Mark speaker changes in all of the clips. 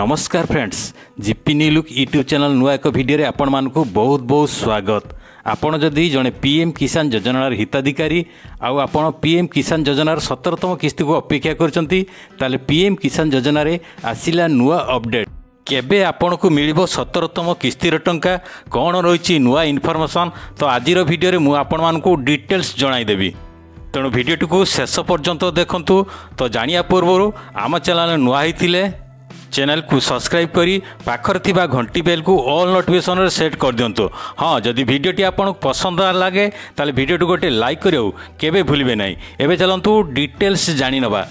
Speaker 1: নমস্কার friends GP নিলুକ୍ YouTube channel ନୂଆ ଏକ ଭିଡ଼ିଓରେ ଆପଣମାନଙ୍କୁ ବହୁତ ବହୁତ ସ୍ୱାଗତ ଆପଣ ଯଦି ଜଣେ ପି ଏମ୍ କିଷାନ ଯୋଜନାର ହିତାଧିକାରୀ ଆଉ ଆପଣ ପି ଏମ୍ କିଷାନ ଯୋଜନାର ସତରତମ କିସ୍ତିକୁ ଅପେକ୍ଷା କରିଛନ୍ତି ତାହେଲେ ପି ଏମ୍ କିଷାନ ଯୋଜନାରେ ଆସିଲା ନୂଆ ଅପଡେଟ୍ କେବେ ଆପଣଙ୍କୁ ମିଳିବ ସତରତମ କିସ୍ତିର ଟଙ୍କା କ'ଣ ରହିଛି ନୂଆ ଇନଫର୍ମେସନ୍ ତ ଆଜିର ଭିଡ଼ିଓରେ ମୁଁ ଆପଣମାନଙ୍କୁ ଡିଟେଲ୍ସ ଜଣାଇଦେବି ତେଣୁ ଭିଡ଼ିଓଟିକୁ ଶେଷ ପର୍ଯ୍ୟନ୍ତ ଦେଖନ୍ତୁ ତ ଜାଣିବା ପୂର୍ବରୁ ଆମ ଚ୍ୟାନେଲ୍ ନୂଆ ହେଇଥିଲେ ଚ୍ୟାନେଲକୁ ସବସ୍କ୍ରାଇବ୍ କରି ପାଖରେ ଥିବା ଘଣ୍ଟି ବେଲ୍କୁ ଅଲ୍ ନୋଟିଫିକେସନ୍ରେ ସେଟ୍ କରିଦିଅନ୍ତୁ ହଁ ଯଦି ଭିଡ଼ିଓଟି ଆପଣଙ୍କୁ ପସନ୍ଦ ଲାଗେ ତାହେଲେ ଭିଡ଼ିଓଟି ଗୋଟେ ଲାଇକ୍ କରିବାକୁ କେବେ ଭୁଲିବେ ନାହିଁ ଏବେ ଚାଲନ୍ତୁ ଡିଟେଲ୍ସ ଜାଣିନେବା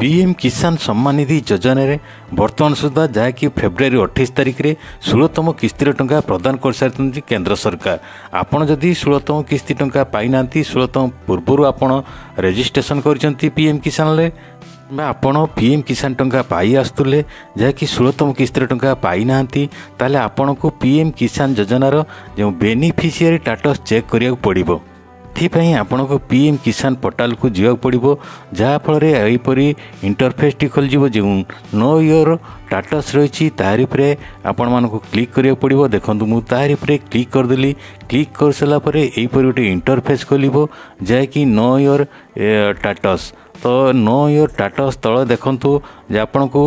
Speaker 1: ପିଏମ୍ କିଷାନ ସମ୍ମାନ ନିଧି ଯୋଜନାରେ ବର୍ତ୍ତମାନ ସୁଦ୍ଧା ଯାହାକି ଫେବୃଆରୀ ଅଠେଇଶ ତାରିଖରେ ଷୋହଳତମ କିସ୍ତିର ଟଙ୍କା ପ୍ରଦାନ କରିସାରିଛନ୍ତି କେନ୍ଦ୍ର ସରକାର ଆପଣ ଯଦି ଷୋହଳତମ କିସ୍ତି ଟଙ୍କା ପାଇନାହାନ୍ତି ଷୋହଳତମ ପୂର୍ବରୁ ଆପଣ ରେଜିଷ୍ଟ୍ରେସନ କରିଛନ୍ତି ପିଏମ୍ କିଷାନରେ କିମ୍ବା ଆପଣ ପି ଏମ୍ କିଷାନ ଟଙ୍କା ପାଇ ଆସୁଥିଲେ ଯାହାକି ଷୋହଳତମ କିସ୍ତିରେ ଟଙ୍କା ପାଇନାହାନ୍ତି ତାହେଲେ ଆପଣଙ୍କୁ ପି ଏମ୍ କିଷାନ ଯୋଜନାର ଯେଉଁ ବେନିଫିସିଆରି ଷ୍ଟାଟସ୍ ଚେକ୍ କରିବାକୁ ପଡ଼ିବ ଏଥିପାଇଁ ଆପଣଙ୍କୁ ପି ଏମ୍ କିଷାନ ପୋର୍ଟାଲକୁ ଯିବାକୁ ପଡ଼ିବ ଯାହାଫଳରେ ଏହିପରି ଇଣ୍ଟରଫେସ୍ଟି ଖୋଲିଯିବ ଯେଉଁ ନୋ ଇୟର ଷ୍ଟାଟସ୍ ରହିଛି ତାହାରି ଉପରେ ଆପଣମାନଙ୍କୁ କ୍ଲିକ୍ କରିବାକୁ ପଡ଼ିବ ଦେଖନ୍ତୁ ମୁଁ ତାହାରି ଉପରେ କ୍ଲିକ୍ କରିଦେଲି କ୍ଲିକ୍ କରିସାରିଲା ପରେ ଏହିପରି ଗୋଟେ ଇଣ୍ଟରଫେସ୍ ଖୋଲିବ ଯାହାକି ନୋ ଇୟର ଷ୍ଟାଟସ୍ ତ ନୋ ୟୋର୍ ଡାଟା ସ୍ଥଳ ଦେଖନ୍ତୁ ଯେ ଆପଣଙ୍କୁ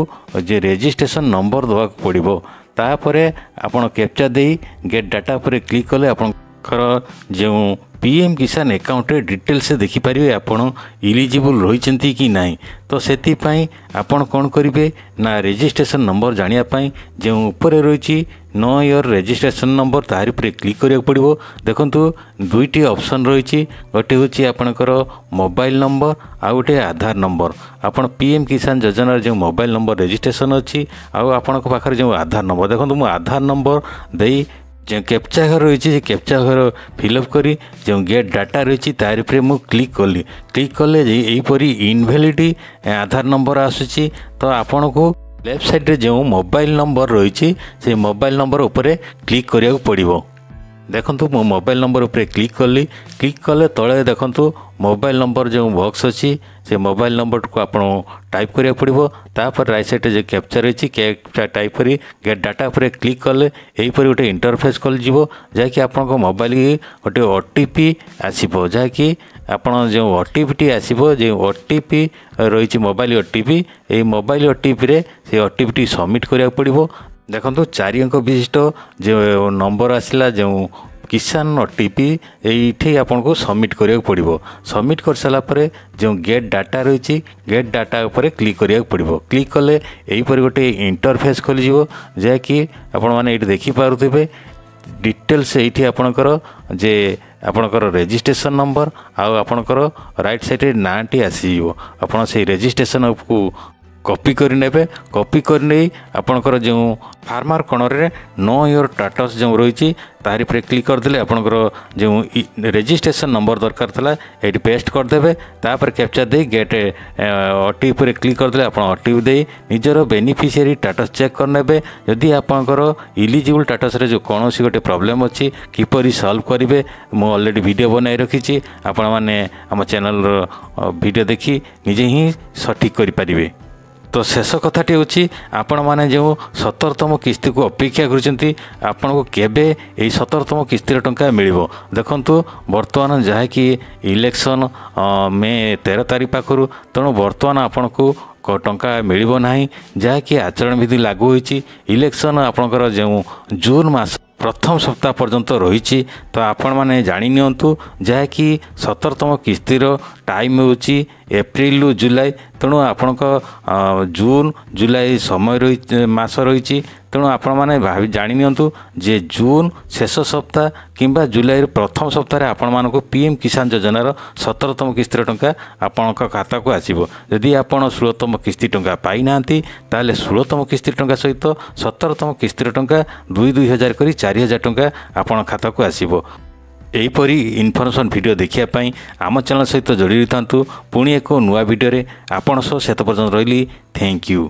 Speaker 1: ଯେ ରେଜିଷ୍ଟ୍ରେସନ୍ ନମ୍ବର ଦେବାକୁ ପଡ଼ିବ ତାପରେ ଆପଣ କ୍ୟାପଚା ଦେଇ ଗେଟ୍ ଡାଟା ଉପରେ କ୍ଲିକ୍ କଲେ ଆପଣଙ୍କର ଯେଉଁ ପିଏମ୍ କିଷାନ ଆକାଉଣ୍ଟରେ ଡିଟେଲ୍ସ ଦେଖିପାରିବେ ଆପଣ ଇଲିଜିବୁଲ୍ ରହିଛନ୍ତି କି ନାହିଁ ତ ସେଥିପାଇଁ ଆପଣ କ'ଣ କରିବେ ନା ରେଜିଷ୍ଟ୍ରେସନ୍ ନମ୍ବର ଜାଣିବା ପାଇଁ ଯେଉଁ ଉପରେ ରହିଛି ନ ଇୟର୍ ରେଜିଷ୍ଟ୍ରେସନ୍ ନମ୍ବର ତାହାରି ଉପରେ କ୍ଲିକ୍ କରିବାକୁ ପଡ଼ିବ ଦେଖନ୍ତୁ ଦୁଇଟି ଅପସନ୍ ରହିଛି ଗୋଟେ ହେଉଛି ଆପଣଙ୍କର ମୋବାଇଲ୍ ନମ୍ବର ଆଉ ଗୋଟେ ଆଧାର ନମ୍ବର ଆପଣ ପି ଏମ୍ କିଷାନ ଯୋଜନାର ଯେଉଁ ମୋବାଇଲ୍ ନମ୍ବର ରେଜିଷ୍ଟ୍ରେସନ୍ ଅଛି ଆଉ ଆପଣଙ୍କ ପାଖରେ ଯେଉଁ ଆଧାର ନମ୍ବର ଦେଖନ୍ତୁ ମୁଁ ଆଧାର ନମ୍ବର ଦେଇ ଯେଉଁ କ୍ୟାପଚା ଘର ରହିଛି ସେ କ୍ୟାପଚା ଘର ଫିଲଅପ୍ କରି ଯେଉଁ ଗେଟ୍ ଡାଟା ରହିଛି ତାରି ଉପରେ ମୁଁ କ୍ଲିକ୍ କଲି କ୍ଲିକ୍ କଲେ ଏହିପରି ଇନଭ୍ୟାଲିଡ଼ି ଆଧାର ନମ୍ବର ଆସୁଛି ତ ଆପଣଙ୍କୁ ଲେଫ୍ଟ ସାଇଡ଼୍ରେ ଯେଉଁ ମୋବାଇଲ୍ ନମ୍ବର ରହିଛି ସେ ମୋବାଇଲ୍ ନମ୍ବର ଉପରେ କ୍ଲିକ୍ କରିବାକୁ ପଡ଼ିବ ଦେଖନ୍ତୁ ମୁଁ ମୋବାଇଲ୍ ନମ୍ବର ଉପରେ କ୍ଲିକ୍ କଲି କ୍ଲିକ୍ କଲେ ତଳେ ଦେଖନ୍ତୁ ମୋବାଇଲ ନମ୍ବର ଯେଉଁ ବକ୍ସ ଅଛି ସେ ମୋବାଇଲ ନମ୍ବରଟିକୁ ଆପଣ ଟାଇପ୍ କରିବାକୁ ପଡ଼ିବ ତାପରେ ରାଇଟ୍ ସାଇଡ଼୍ରେ ଯେଉଁ କ୍ୟାପଚର୍ ଅଛି କ୍ୟାପଚର୍ ଟାଇପ୍ କରି ଗେଟ୍ ଡାଟା ଉପରେ କ୍ଲିକ୍ କଲେ ଏହିପରି ଗୋଟେ ଇଣ୍ଟରଫେସ୍ ଖୋଲିଯିବ ଯାହାକି ଆପଣଙ୍କ ମୋବାଇଲକି ଗୋଟେ ଓ ଟି ପି ଆସିବ ଯାହାକି ଆପଣ ଯେଉଁ ଓ ଟି ପିଟି ଆସିବ ଯେଉଁ ଓ ଟି ପି ରହିଛି ମୋବାଇଲ ଓ ଟି ପି ଏହି ମୋବାଇଲ ଓ ଟି ପିରେ ସେ ଓ ଟି ପିଟି ସବମିଟ୍ କରିବାକୁ ପଡ଼ିବ ଦେଖନ୍ତୁ ଚାରି ଅଙ୍କ ବିଶିଷ୍ଟ ଯେଉଁ ନମ୍ବର ଆସିଲା ଯେଉଁ କିଷାନ ଟିପି ଏଇଠି ଆପଣଙ୍କୁ ସବମିଟ୍ କରିବାକୁ ପଡ଼ିବ ସବମିଟ୍ କରିସାରିଲା ପରେ ଯେଉଁ ଗେଟ୍ ଡାଟା ରହିଛି ଗେଟ୍ ଡାଟା ଉପରେ କ୍ଲିକ୍ କରିବାକୁ ପଡ଼ିବ କ୍ଲିକ୍ କଲେ ଏହିପରି ଗୋଟେ ଇଣ୍ଟରଫେସ୍ ଖୋଲିଯିବ ଯାହାକି ଆପଣମାନେ ଏଇଠି ଦେଖିପାରୁଥିବେ ଡିଟେଲ୍ସ ଏଇଠି ଆପଣଙ୍କର ଯେ ଆପଣଙ୍କର ରେଜିଷ୍ଟ୍ରେସନ୍ ନମ୍ବର ଆଉ ଆପଣଙ୍କର ରାଇଟ୍ ସାଇଡ଼୍ରେ ନାଁଟି ଆସିଯିବ ଆପଣ ସେଇ ରେଜିଷ୍ଟ୍ରେସନ୍କୁ କପି କରିନେବେ କପି କରିନେଇ ଆପଣଙ୍କର ଯେଉଁ ଫାର୍ମାର କଣରେ ନୋ ଇୟୋର ଟାଟସ୍ ଯେଉଁ ରହିଛି ତାରି ଉପରେ କ୍ଲିକ୍ କରିଦେଲେ ଆପଣଙ୍କର ଯେଉଁ ରେଜିଷ୍ଟ୍ରେସନ୍ ନମ୍ବର ଦରକାର ଥିଲା ଏଇଠି ପେଷ୍ଟ କରିଦେବେ ତାପରେ କ୍ୟାପଚର୍ ଦେଇ ଗେଟ୍ ଓ ଟି ଉପରେ କ୍ଲିକ୍ କରିଦେଲେ ଆପଣ ଓ ଟି ପି ଦେଇ ନିଜର ବେନିଫିସିଆରୀ ଟାଟସ୍ ଚେକ୍ କରିନେବେ ଯଦି ଆପଣଙ୍କର ଇଲିଜିବୁଲ୍ ଟାଟସ୍ରେ ଯେଉଁ କୌଣସି ଗୋଟେ ପ୍ରୋବ୍ଲେମ୍ ଅଛି କିପରି ସଲ୍ଭ କରିବେ ମୁଁ ଅଲରେଡ଼ି ଭିଡ଼ିଓ ବନାଇ ରଖିଛି ଆପଣମାନେ ଆମ ଚ୍ୟାନେଲ୍ର ଭିଡ଼ିଓ ଦେଖି ନିଜେ ହିଁ ସଠିକ୍ କରିପାରିବେ ତ ଶେଷ କଥାଟି ହେଉଛି ଆପଣମାନେ ଯେଉଁ ସତରତମ କିସ୍ତିକୁ ଅପେକ୍ଷା କରିଛନ୍ତି ଆପଣଙ୍କୁ କେବେ ଏହି ସତରତମ କିସ୍ତିର ଟଙ୍କା ମିଳିବ ଦେଖନ୍ତୁ ବର୍ତ୍ତମାନ ଯାହାକି ଇଲେକ୍ସନ୍ ମେ ତେର ତାରିଖ ପାଖରୁ ତେଣୁ ବର୍ତ୍ତମାନ ଆପଣଙ୍କୁ ଟଙ୍କା ମିଳିବ ନାହିଁ ଯାହାକି ଆଚରଣ ବିଧି ଲାଗୁ ହୋଇଛି ଇଲେକ୍ସନ୍ ଆପଣଙ୍କର ଯେଉଁ ଜୁନ୍ ମାସ ପ୍ରଥମ ସପ୍ତାହ ପର୍ଯ୍ୟନ୍ତ ରହିଛି ତ ଆପଣମାନେ ଜାଣିନିଅନ୍ତୁ ଯାହାକି ସତରତମ କିସ୍ତିର ଟାଇମ୍ ହେଉଛି ଏପ୍ରିଲରୁ ଜୁଲାଇ ତେଣୁ ଆପଣଙ୍କ ଜୁନ୍ ଜୁଲାଇ ସମୟ ରହି ମାସ ରହିଛି ତେଣୁ ଆପଣମାନେ ଭାବି ଜାଣି ନିଅନ୍ତୁ ଯେ ଜୁନ୍ ଶେଷ ସପ୍ତାହ କିମ୍ବା ଜୁଲାଇର ପ୍ରଥମ ସପ୍ତାହରେ ଆପଣମାନଙ୍କୁ ପି ଏମ୍ କିଷାନ ଯୋଜନାର ସତରତମ କିସ୍ତିର ଟଙ୍କା ଆପଣଙ୍କ ଖାତାକୁ ଆସିବ ଯଦି ଆପଣ ଷୋହଳତମ କିସ୍ତି ଟଙ୍କା ପାଇନାହାନ୍ତି ତାହେଲେ ଷୋହଳତମ କିସ୍ତି ଟଙ୍କା ସହିତ ସତରତମ କିସ୍ତିର ଟଙ୍କା ଦୁଇ ଦୁଇ ହଜାର କରି ଚାରି ହଜାର ଟଙ୍କା ଆପଣଙ୍କ ଖାତାକୁ ଆସିବ ଏହିପରି ଇନଫର୍ମେସନ୍ ଭିଡ଼ିଓ ଦେଖିବା ପାଇଁ ଆମ ଚ୍ୟାନେଲ୍ ସହିତ ଯୋଡ଼ି ରହିଥାନ୍ତୁ ପୁଣି ଏକ ନୂଆ ଭିଡ଼ିଓରେ ଆପଣ ସହ ସେତେ ପର୍ଯ୍ୟନ୍ତ ରହିଲି ଥ୍ୟାଙ୍କ ୟୁ